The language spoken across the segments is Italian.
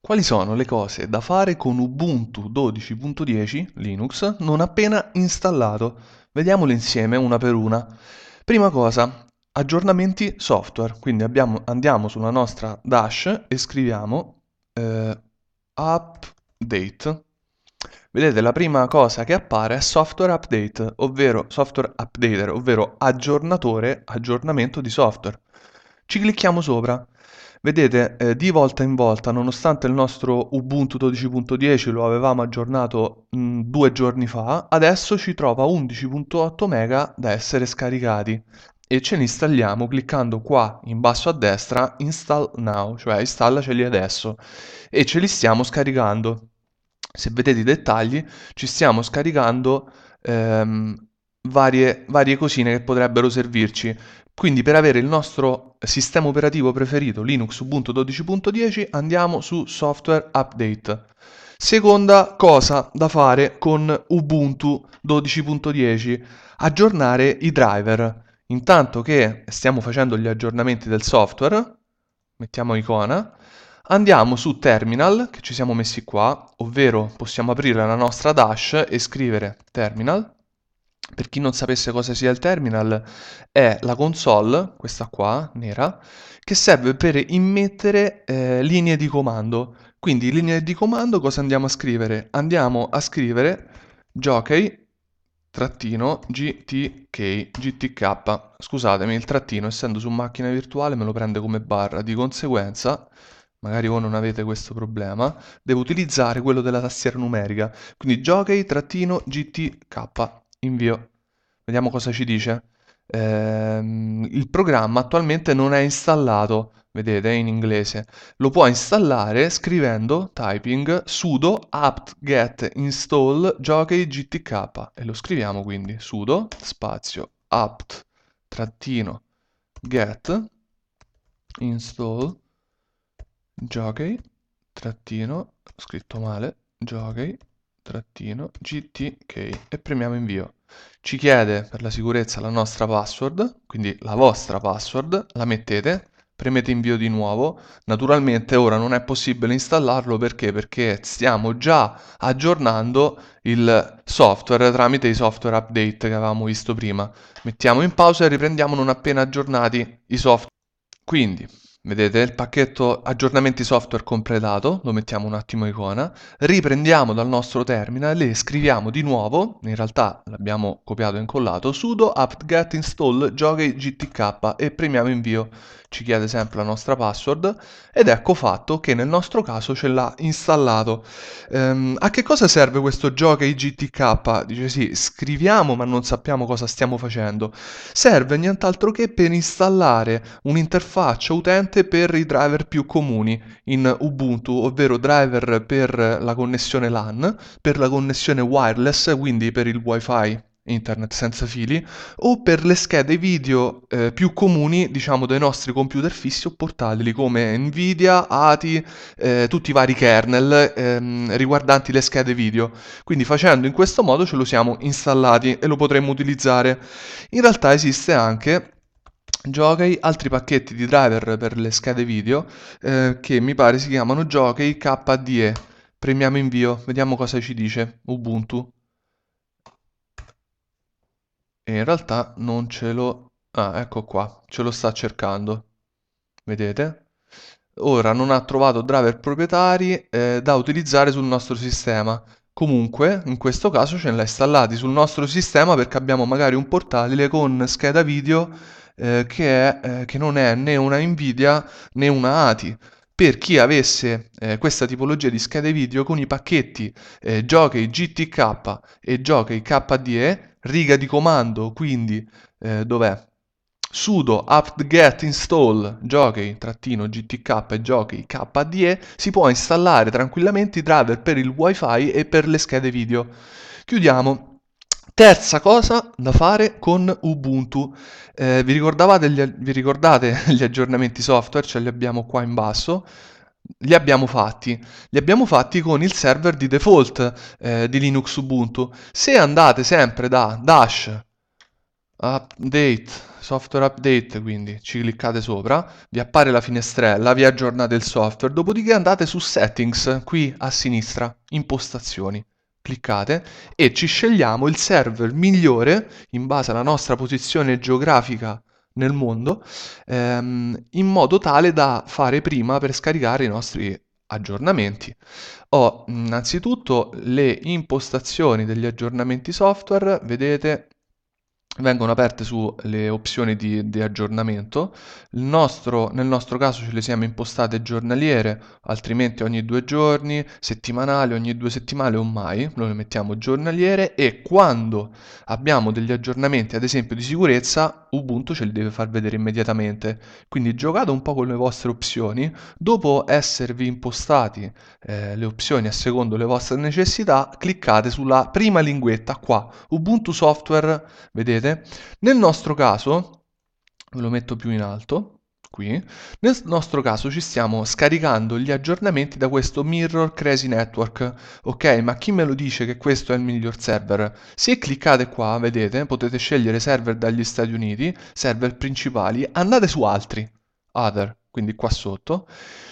Quali sono le cose da fare con Ubuntu 12.10 Linux non appena installato? Vediamole insieme una per una. Prima cosa, aggiornamenti software. Quindi abbiamo, andiamo sulla nostra dash e scriviamo eh, update. Vedete, la prima cosa che appare è software update, ovvero software updater, ovvero aggiornatore, aggiornamento di software. Ci clicchiamo sopra. Vedete, eh, di volta in volta, nonostante il nostro Ubuntu 12.10 lo avevamo aggiornato mh, mm, due giorni fa, adesso ci trova 11.8 MB da essere scaricati e ce li installiamo cliccando qua in basso a destra install now, cioè installaceli adesso e ce li stiamo scaricando. Se vedete i dettagli, ci stiamo scaricando ehm, varie, varie cosine che potrebbero servirci. Quindi per avere il nostro sistema operativo preferito Linux Ubuntu 12.10 andiamo su software update. Seconda cosa da fare con Ubuntu 12.10, aggiornare i driver. Intanto che stiamo facendo gli aggiornamenti del software, mettiamo icona, andiamo su terminal che ci siamo messi qua, ovvero possiamo aprire la nostra dash e scrivere terminal per chi non sapesse cosa sia il terminal, è la console, questa qua, nera, che serve per immettere eh, linee di comando. Quindi linee di comando cosa andiamo a scrivere? Andiamo a scrivere jockey gtk, gtk, scusatemi, il trattino essendo su macchina virtuale me lo prende come barra, di conseguenza, magari voi non avete questo problema, devo utilizzare quello della tastiera numerica, quindi jockey gtk, invio. Vediamo cosa ci dice. Ehm, il programma attualmente non è installato, vedete, in inglese. Lo può installare scrivendo, typing, sudo apt get install jockey gtk. E lo scriviamo quindi, sudo spazio apt trattino get install jockey trattino, scritto male, jockey trattino gtk e premiamo invio. Ci chiede per la sicurezza la nostra password, quindi la vostra password, la mettete, premete invio di nuovo. Naturalmente ora non è possibile installarlo perché? Perché stiamo già aggiornando il software tramite i software update che avevamo visto prima. Mettiamo in pausa e riprendiamo non appena aggiornati i software. Quindi Vedete il pacchetto aggiornamenti software completato, lo mettiamo un attimo icona, riprendiamo dal nostro terminal e scriviamo di nuovo, in realtà l'abbiamo copiato e incollato, sudo apt-get install giochi gtk e premiamo invio ci chiede sempre la nostra password ed ecco fatto che nel nostro caso ce l'ha installato. Ehm, a che cosa serve questo gioco IGTK? Dice sì, scriviamo ma non sappiamo cosa stiamo facendo. Serve nient'altro che per installare un'interfaccia utente per i driver più comuni in Ubuntu, ovvero driver per la connessione LAN, per la connessione wireless, quindi per il wifi internet senza fili, o per le schede video eh, più comuni, diciamo, dei nostri computer fissi o portatili come Nvidia, ATI, eh, tutti i vari kernel ehm, riguardanti le schede video. Quindi facendo in questo modo ce lo siamo installati e lo potremmo utilizzare. In realtà esiste anche Jockey, altri pacchetti di driver per le schede video eh, che mi pare si chiamano Jockey KDE. Premiamo invio, vediamo cosa ci dice Ubuntu in realtà non ce l'ho. Ah, ecco qua, ce lo sta cercando. Vedete? Ora non ha trovato driver proprietari eh, da utilizzare sul nostro sistema. Comunque, in questo caso ce l'ha installati sul nostro sistema perché abbiamo magari un portatile con scheda video eh, che, è, eh, che non è né una Nvidia né una ATI per chi avesse eh, questa tipologia di schede video con i pacchetti eh, Jockey GTK e Jockey KDE, riga di comando, quindi eh, dov'è? sudo apt-get install jockey-gtk e jockey kde si può installare tranquillamente i driver per il wifi e per le schede video. Chiudiamo Terza cosa da fare con Ubuntu. Eh, vi, gli, vi ricordate gli aggiornamenti software? Ce li abbiamo qua in basso li abbiamo fatti. Li abbiamo fatti con il server di default eh, di Linux Ubuntu. Se andate sempre da dash update software update quindi ci cliccate sopra vi appare la finestrella vi aggiornate il software dopodiché andate su settings qui a sinistra impostazioni cliccate e ci scegliamo il server migliore in base alla nostra posizione geografica nel mondo ehm, in modo tale da fare prima per scaricare i nostri aggiornamenti. Ho innanzitutto le impostazioni degli aggiornamenti software, vedete vengono aperte sulle opzioni di, di aggiornamento. Nostro, nel nostro caso ce le siamo impostate giornaliere, altrimenti ogni due giorni, settimanale, ogni due settimane o mai, noi le mettiamo giornaliere e quando abbiamo degli aggiornamenti, ad esempio di sicurezza, Ubuntu ce li deve far vedere immediatamente. Quindi giocate un po' con le vostre opzioni, dopo esservi impostati eh, le opzioni a secondo le vostre necessità, cliccate sulla prima linguetta qua, Ubuntu Software, vedete? vedete? Nel nostro caso, ve lo metto più in alto, qui, nel nostro caso ci stiamo scaricando gli aggiornamenti da questo Mirror Crazy Network, ok? Ma chi me lo dice che questo è il miglior server? Se cliccate qua, vedete, potete scegliere server dagli Stati Uniti, server principali, andate su altri, other, quindi qua sotto,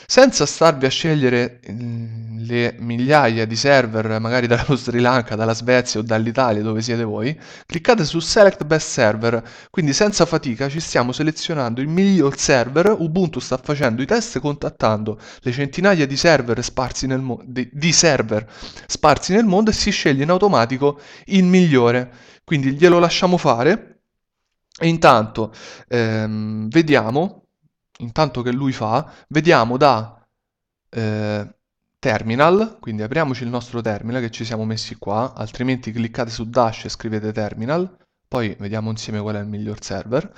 senza starvi a scegliere mm, le migliaia di server, magari dallo Sri Lanka, dalla Svezia o dall'Italia dove siete voi, cliccate su Select Best Server, quindi senza fatica ci stiamo selezionando il miglior server, Ubuntu sta facendo i test contattando le centinaia di server sparsi nel, mo- di, di server sparsi nel mondo e si sceglie in automatico il migliore, quindi glielo lasciamo fare. E intanto ehm, vediamo intanto che lui fa, vediamo da eh, terminal, quindi apriamoci il nostro terminal che ci siamo messi qua, altrimenti cliccate su dash e scrivete terminal, poi vediamo insieme qual è il miglior server.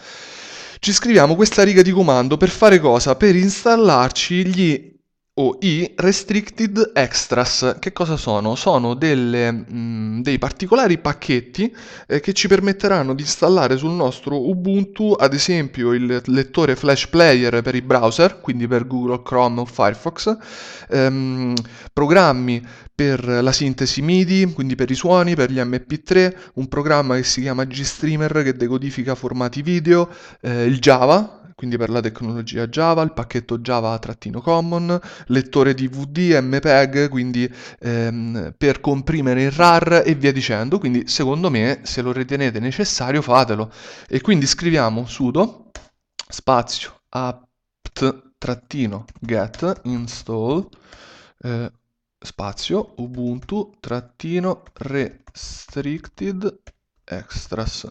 Ci scriviamo questa riga di comando per fare cosa? Per installarci gli o i restricted extras. Che cosa sono? Sono delle, mh, mm, dei particolari pacchetti eh, che ci permetteranno di installare sul nostro Ubuntu, ad esempio, il lettore flash player per i browser, quindi per Google Chrome o Firefox, ehm, programmi per la sintesi MIDI, quindi per i suoni, per gli MP3, un programma che si chiama GStreamer che decodifica formati video, eh, il Java, quindi per la tecnologia Java, il pacchetto Java-Common, lettore DVD, MPEG, quindi ehm, per comprimere il RAR e via dicendo, quindi secondo me se lo ritenete necessario fatelo. E quindi scriviamo sudo spazio apt-get install eh, spazio ubuntu-restricted extras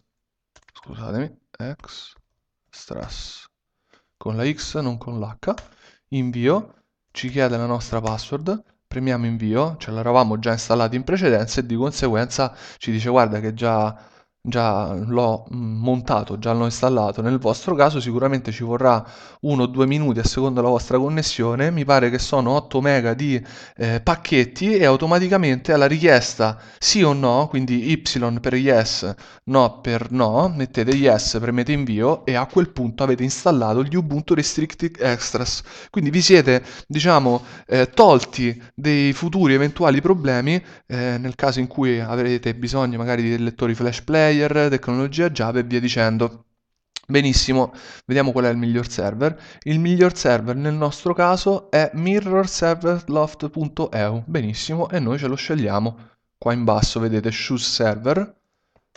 scusatemi extras con la X, non con l'H, invio, ci chiede la nostra password, premiamo invio, ce l'eravamo già installati in precedenza e di conseguenza ci dice guarda che già già l'ho mm, montato, già l'ho installato. Nel vostro caso sicuramente ci vorrà uno o due minuti a seconda della vostra connessione. Mi pare che sono 8 mega di eh, pacchetti e automaticamente alla richiesta sì o no, quindi Y per yes, no per no, mettete yes, premete invio e a quel punto avete installato gli Ubuntu Restricted Extras. Quindi vi siete, diciamo, eh, tolti dei futuri eventuali problemi eh, nel caso in cui avrete bisogno magari di lettori flash player player, tecnologia Java e via dicendo. Benissimo, vediamo qual è il miglior server. Il miglior server nel nostro caso è mirrorserverloft.eu. Benissimo, e noi ce lo scegliamo. Qua in basso vedete choose server,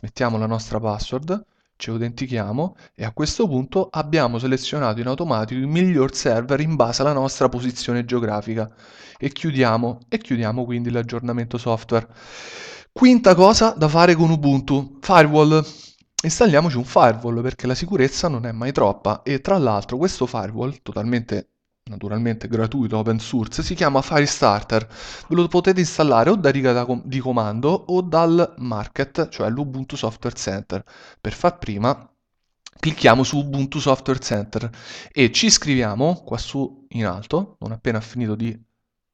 mettiamo la nostra password, ci autentichiamo e a questo punto abbiamo selezionato in automatico il miglior server in base alla nostra posizione geografica e chiudiamo e chiudiamo quindi l'aggiornamento software. Quinta cosa da fare con Ubuntu, firewall. Installiamoci un firewall perché la sicurezza non è mai troppa e tra l'altro questo firewall, totalmente naturalmente gratuito open source, si chiama Firestarter. Ve lo potete installare o da riga di comando o dal market, cioè l'Ubuntu Software Center. Per far prima clicchiamo su Ubuntu Software Center e ci iscriviamo qua su in alto, non appena finito di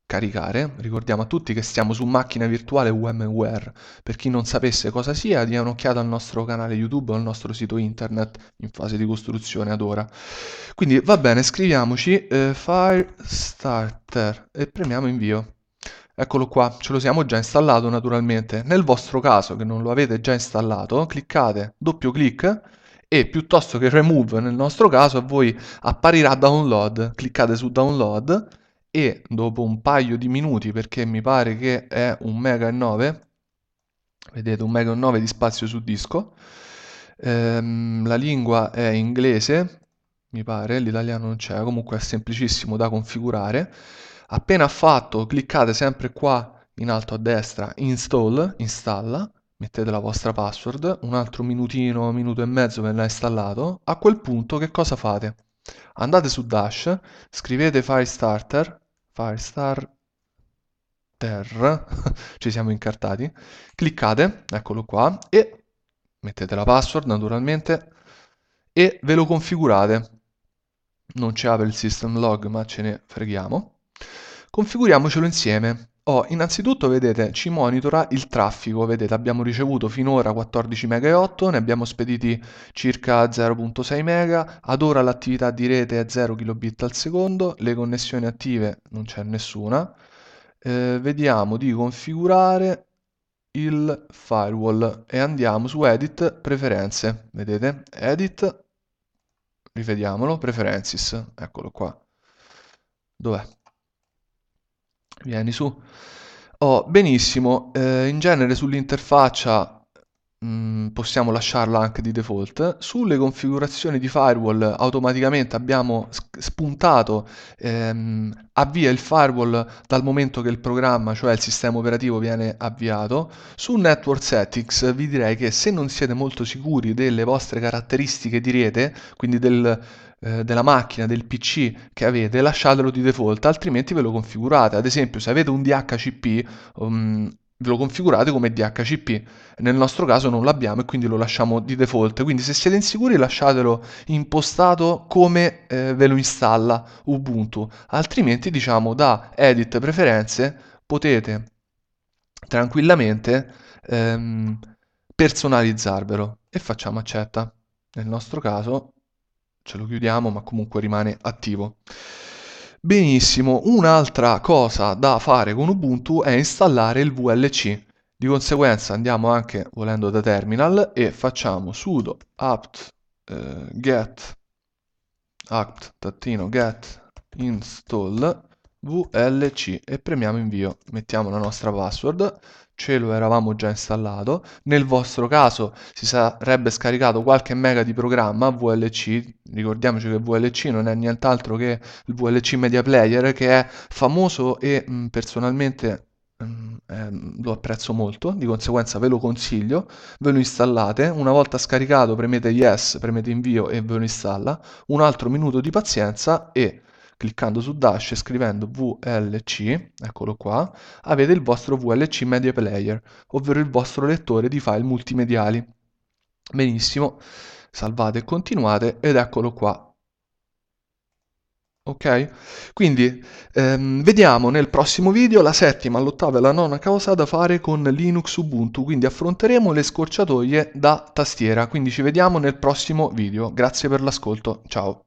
caricare. Ricordiamo a tutti che siamo su macchina virtuale VMware. Per chi non sapesse cosa sia, dia un'occhiata al nostro canale YouTube o al nostro sito internet in fase di costruzione ad ora. Quindi va bene, scriviamoci eh, file starter e premiamo invio. Eccolo qua, ce lo siamo già installato naturalmente. Nel vostro caso che non lo avete già installato, cliccate doppio clic e piuttosto che remove nel nostro caso a voi apparirà download. Cliccate su download e dopo un paio di minuti, perché mi pare che è un mega 9, vedete un mega 9 di spazio su disco, ehm, la lingua è inglese, mi pare, l'italiano non c'è, comunque è semplicissimo da configurare. Appena fatto, cliccate sempre qua in alto a destra, install, installa, mettete la vostra password, un altro minutino, minuto e mezzo ve l'ha installato, a quel punto che cosa fate? Andate su Dash, scrivete file starter, Firestar Terra, ci siamo incartati, cliccate, eccolo qua, e mettete la password naturalmente e ve lo configurate. Non ci apre il system log ma ce ne freghiamo. Configuriamocelo insieme. Oh, innanzitutto vedete, ci monitora il traffico, vedete abbiamo ricevuto finora 14 mega ne abbiamo spediti circa 0.6 mega, ad ora l'attività di rete è 0 kilobit al secondo, le connessioni attive non c'è nessuna, eh, vediamo di configurare il firewall e andiamo su edit preferenze, vedete edit, rivediamolo, preferences, eccolo qua, dov'è? Vieni su. Oh, benissimo, eh, in genere sull'interfaccia mm, possiamo lasciarla anche di default. Sulle configurazioni di firewall automaticamente abbiamo spuntato ehm, avvia il firewall dal momento che il programma, cioè il sistema operativo, viene avviato. Su Network Settings vi direi che se non siete molto sicuri delle vostre caratteristiche di rete, quindi del eh, della macchina, del PC che avete, lasciatelo di default, altrimenti ve lo configurate. Ad esempio, se avete un DHCP, um, ve lo configurate come DHCP. Nel nostro caso non l'abbiamo e quindi lo lasciamo di default. Quindi se siete insicuri lasciatelo impostato come eh, ve lo installa Ubuntu, altrimenti diciamo da edit preferenze potete tranquillamente ehm, personalizzarvelo e facciamo accetta. Nel nostro caso ce lo chiudiamo, ma comunque rimane attivo. Benissimo, un'altra cosa da fare con Ubuntu è installare il VLC. Di conseguenza andiamo anche volendo da terminal e facciamo sudo apt eh, apt-get install VLC e premiamo invio. Mettiamo la nostra password ce lo eravamo già installato, nel vostro caso si sarebbe scaricato qualche mega di programma VLC, ricordiamoci che VLC non è nient'altro che il VLC Media Player che è famoso e mh, mm, personalmente mh, mm, eh, lo apprezzo molto, di conseguenza ve lo consiglio, ve lo installate, una volta scaricato premete yes, premete invio e ve lo installa, un altro minuto di pazienza e cliccando su Dash e scrivendo VLC, eccolo qua, avete il vostro VLC Media Player, ovvero il vostro lettore di file multimediali. Benissimo, salvate e continuate ed eccolo qua, Ok? Quindi ehm, vediamo nel prossimo video la settima, l'ottava e la nona cosa da fare con Linux Ubuntu, quindi affronteremo le scorciatoie da tastiera, quindi ci vediamo nel prossimo video, grazie per l'ascolto, ciao!